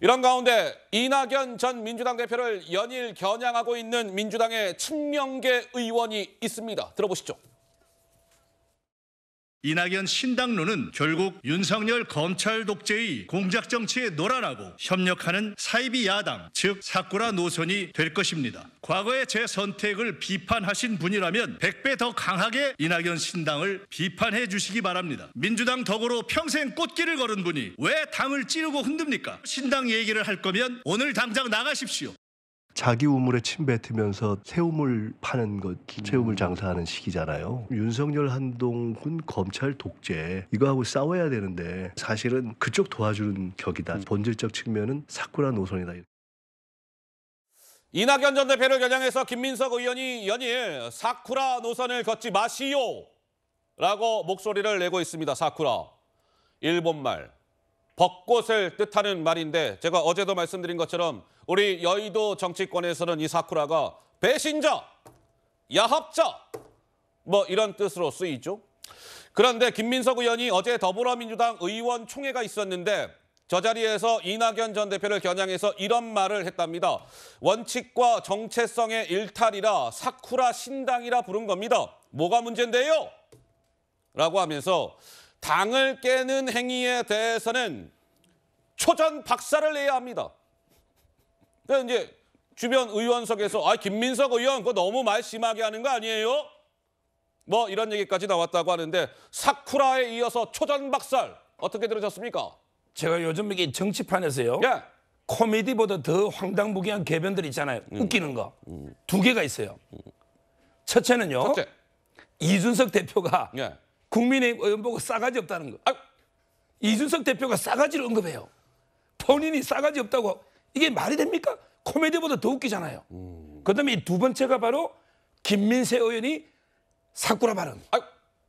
이런 가운데 이낙연 전 민주당 대표를 연일 겨냥하고 있는 민주당의 친명계 의원이 있습니다. 들어보시죠. 이낙연 신당론은 결국 윤석열 검찰 독재의 공작 정치에 놀아나고 협력하는 사이비 야당, 즉 사쿠라 노선이 될 것입니다. 과거의 제 선택을 비판하신 분이라면 100배 더 강하게 이낙연 신당을 비판해 주시기 바랍니다. 민주당 덕으로 평생 꽃길을 걸은 분이 왜 당을 찌르고 흔듭니까? 신당 얘기를 할 거면 오늘 당장 나가십시오. 자기 우물에 침 뱉으면서 새 우물 파는 것, 음. 새 우물 장사하는 시기잖아요. 윤석열 한동훈 검찰 독재 이거하고 싸워야 되는데 사실은 그쪽 도와주는 격이다. 음. 본질적 측면은 사쿠라 노선이다. 이낙연 전 대표를 겨냥해서 김민석 의원이 연일 사쿠라 노선을 걷지 마시오! 라고 목소리를 내고 있습니다. 사쿠라. 일본말. 벚꽃을 뜻하는 말인데 제가 어제도 말씀드린 것처럼 우리 여의도 정치권에서는 이 사쿠라가 배신자, 야합자 뭐 이런 뜻으로 쓰이죠. 그런데 김민석 의원이 어제 더불어민주당 의원 총회가 있었는데 저 자리에서 이낙연 전 대표를 겨냥해서 이런 말을 했답니다. 원칙과 정체성의 일탈이라 사쿠라 신당이라 부른 겁니다. 뭐가 문제인데요? 라고 하면서 당을 깨는 행위에 대해서는 초전 박사를 내야 합니다. 그러니까 이제 주변 의원석에서 아 김민석 의원 그거 너무 말 심하게 하는 거 아니에요? 뭐 이런 얘기까지 나왔다고 하는데 사쿠라에 이어서 초전 박살 어떻게 들으셨습니까? 제가 요즘 이게 정치판에서요. 예. 코미디보다 더 황당무계한 개변들 있잖아요. 음. 웃기는 거. 음. 두 개가 있어요. 첫째는요. 첫째. 이준석 대표가 예. 국민의힘 의원 보고 싸가지 없다는 거. 아, 이준석 대표가 싸가지를 언급해요. 본인이 싸가지 없다고 이게 말이 됩니까? 코미디보다 더 웃기잖아요. 음. 그다음에 이두 번째가 바로 김민세 의원이 사쿠라 발언. 아,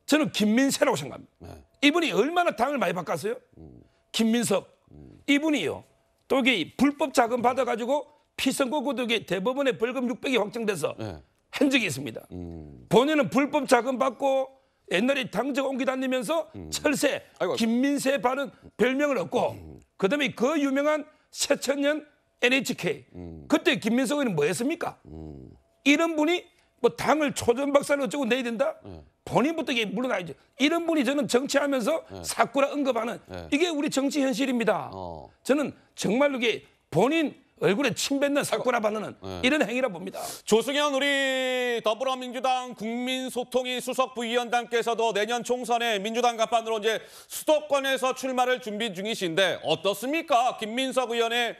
저는 김민세라고 생각합니다. 네. 이분이 얼마나 당을 많이 바꿨어요? 음. 김민석 음. 이분이요. 또게 불법 자금 받아가지고 피선거 구독에 대법원에 벌금 600이 확정돼서 네. 한 적이 있습니다. 음. 본인은 불법 자금 받고 옛날에 당직 옮기 다니면서 음. 철새, 아이고. 김민세 반은 별명을 얻고 음. 그다음에 그 유명한 새천년 NHK 음. 그때 김민석 의원이 뭐였습니까 음. 이런 분이 뭐 당을 초전박살로 어쩌고 내야 된다? 예. 본인부터 이게 물러나야죠. 이런 분이 저는 정치하면서 네. 사쿠라 언급하는 네. 이게 우리 정치 현실입니다. 어. 저는 정말 로 이게 본인 얼굴에 침 뱉는 사쿠나 바느는 네. 이런 행위라 봅니다. 조승현 우리 더불어민주당 국민소통위 수석 부위원장께서도 내년 총선에 민주당 간판으로 이제 수도권에서 출마를 준비 중이신데 어떻습니까? 김민석 의원의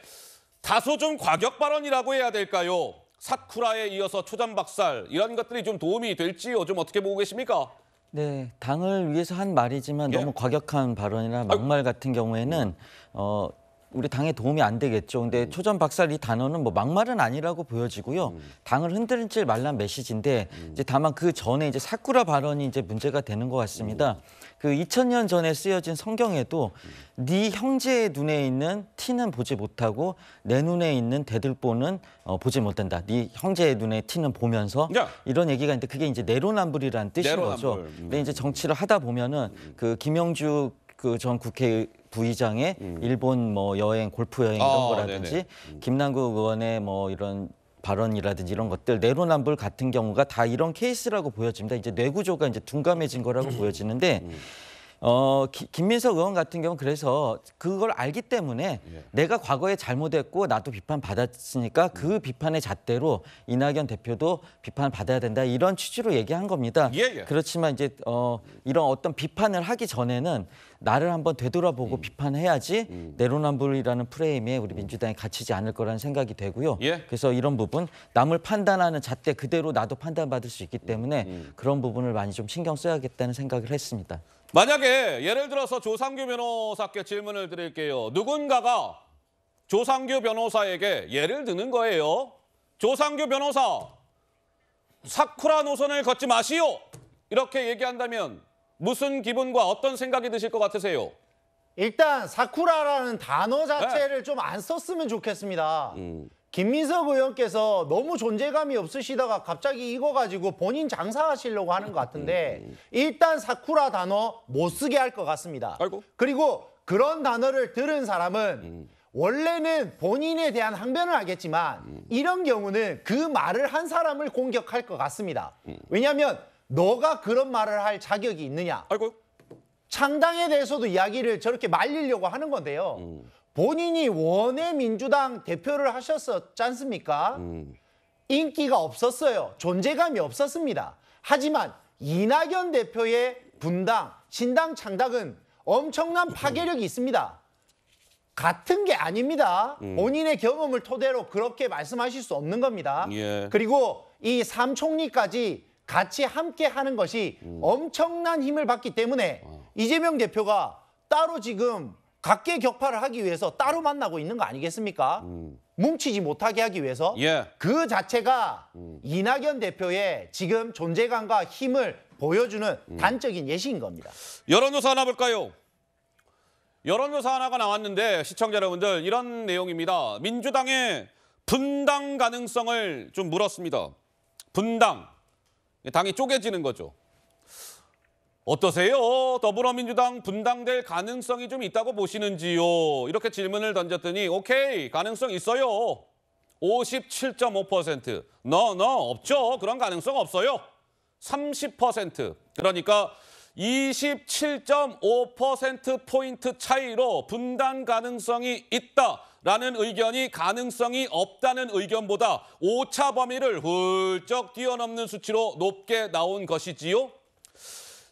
다소 좀 과격 발언이라고 해야 될까요? 사쿠라에 이어서 초전 박살 이런 것들이 좀 도움이 될지요? 좀 어떻게 보고 계십니까? 네, 당을 위해서 한 말이지만 예. 너무 과격한 발언이나 막말 같은 경우에는 어, 우리 당에 도움이 안 되겠죠. 근데 음. 초전 박살 이 단어는 뭐 막말은 아니라고 보여지고요. 음. 당을 흔들지 말란 메시지인데 음. 이제 다만 그 전에 이제 사쿠라 발언이 이제 문제가 되는 것 같습니다. 음. 그 2000년 전에 쓰여진 성경에도 음. 네 형제의 눈에 있는 티는 보지 못하고 내 눈에 있는 대들보는 어, 보지 못한다. 네 형제의 눈에 티는 보면서 야. 이런 얘기가 있는데 그게 이제 내로남불이라는 뜻인 내로남불. 거죠. 근데 이제 음. 정치를 하다 보면은 그 김영주 그 전 국회 부의장의 음. 일본 뭐 여행 골프 여행 이런 아, 거라든지 네 김남국 의원의 뭐 이런 발언이라든지 이런 것들 내로남불 같은 경우가 다 이런 케이스라고 보여집니다. 이제 뇌구조가 이제 둔감해진 거라고 음. 보여지는데 어, 기, 김민석 의원 같은 경우는 그래서 그걸 알기 때문에 예. 내가 과거에 잘못했고 나도 비판 받았으니까 그 예. 비판의 잣대로 이낙연 대표도 비판을 받아야 된다 이런 취지로 얘기한 겁니다. 예, 예. 그렇지만 이제 어, 이런 어떤 비판을 하기 전에는 나를 한번 되돌아보고 음. 비판해야지 음. 내로남불이라는 프레임에 우리 민주당이 갇히지 않을 거라는 생각이 되고요. 예. 그래서 이런 부분 남을 판단하는 잣대 그대로 나도 판단받을 수 있기 때문에 음. 그런 부분을 많이 좀 신경 써야겠다는 생각을 했습니다. 만약에 예를 들어서 조상규 변호사께 질문을 드릴게요. 누군가가 조상규 변호사에게 예를 드는 거예요. 조상규 변호사, 사쿠라 노선을 걷지 마시오! 이렇게 얘기한다면 무슨 기분과 어떤 생각이 드실 것 같으세요? 일단 사쿠라라는 단어 자체를 네. 좀안 썼으면 좋겠습니다. 음. 김민석 의원께서 너무 존재감이 없으시다가 갑자기 이거 가지고 본인 장사하시려고 하는 것 같은데 일단 사쿠라 단어 못 쓰게 할 것 같습니다. 아이고. 그리고 그런 단어를 들은 사람은 원래는 본인에 대한 항변을 하겠지만 이런 경우는 그 말을 한 사람을 공격할 것 같습니다. 왜냐하면 너가 그런 말을 할 자격이 있느냐. 아이고. 창당에 대해서도 이야기를 저렇게 말리려고 하는 건데요. 음. 본인이 원외 민주당 대표를 하셨었지 않습니까? 음. 인기가 없었어요. 존재감이 없었습니다. 하지만 이낙연 대표의 분당, 신당 창당은 엄청난 음. 파괴력이 있습니다. 같은 게 아닙니다. 음. 본인의 경험을 토대로 그렇게 말씀하실 수 없는 겁니다. 예. 그리고 이 삼총리까지 같이 함께 하는 것이 음. 엄청난 힘을 받기 때문에 아. 이재명 대표가 따로 지금 각계 격파를 하기 위해서 따로 만나고 있는 거 아니겠습니까? 음. 뭉치지 못하게 하기 위해서 예. 그 자체가 음. 이낙연 대표의 지금 존재감과 힘을 보여주는 음. 단적인 예시인 겁니다. 여론조사 하나 볼까요? 여론조사 하나가 나왔는데 시청자 여러분들 이런 내용입니다. 민주당의 분당 가능성을 좀 물었습니다. 분당. 당이 쪼개지는 거죠. 어떠세요? 더불어민주당 분당될 가능성이 좀 있다고 보시는지요? 이렇게 질문을 던졌더니 오케이 가능성 있어요. 57.5%. no, no, 없죠. 그런 가능성 없어요. 30%. 그러니까 27.5%포인트 차이로 분단 가능성이 있다라는 의견이 가능성이 없다는 의견보다 오차 범위를 훌쩍 뛰어넘는 수치로 높게 나온 것이지요.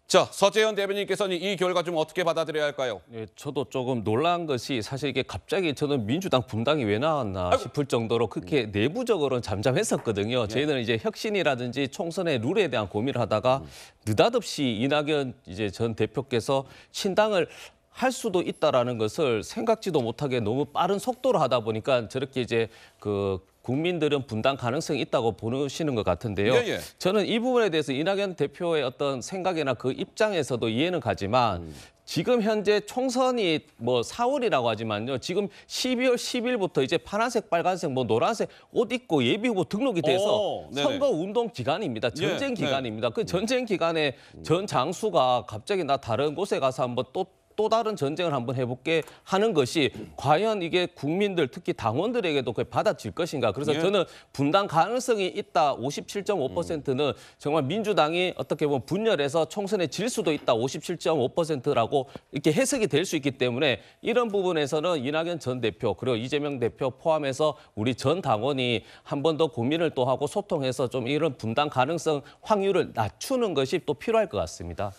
자, 서재현 대변인께서는 이 결과 좀 어떻게 받아들여야 할까요? 예, 저도 조금 놀란 것이 사실 이게 갑자기 저는 민주당 분당이 왜 나왔나 아이고. 싶을 정도로 그렇게 내부적으로는 잠잠했었거든요. 예. 저희는 이제 혁신이라든지 총선의 룰에 대한 고민을 하다가 음. 느닷없이 이낙연 이제 전 대표께서 신당을 할 수도 있다라는 것을 생각지도 못하게 너무 빠른 속도로 하다 보니까 저렇게 이제 그 국민들은 분단 가능성이 있다고 보시는 것 같은데요. 예, 예. 저는 이 부분에 대해서 이낙연 대표의 어떤 생각이나 그 입장에서도 이해는 가지만 음. 지금 현재 총선이 뭐 4월이라고 하지만요. 지금 12월 10일부터 이제 파란색, 빨간색, 뭐 노란색 옷 입고 예비후보 등록이 돼서 오, 선거 운동 기간입니다. 전쟁 예, 네. 기간입니다. 네. 그 음. 전쟁 기간에 전 장수가 갑자기 나 다른 곳에 가서 한번 또또 다른 전쟁을 한번 해볼게 하는 것이 과연 이게 국민들 특히 당원들에게도 그 받아질 것인가. 그래서 예. 저는 분단 가능성이 있다. 57.5%는 정말 민주당이 어떻게 보면 분열해서 총선에 질 수도 있다. 57.5%라고 이렇게 해석이 될 수 있기 때문에 이런 부분에서는 이낙연 전 대표 그리고 이재명 대표 포함해서 우리 전 당원이 한 번 더 고민을 또 하고 소통해서 좀 이런 분단 가능성 확률을 낮추는 것이 또 필요할 것 같습니다.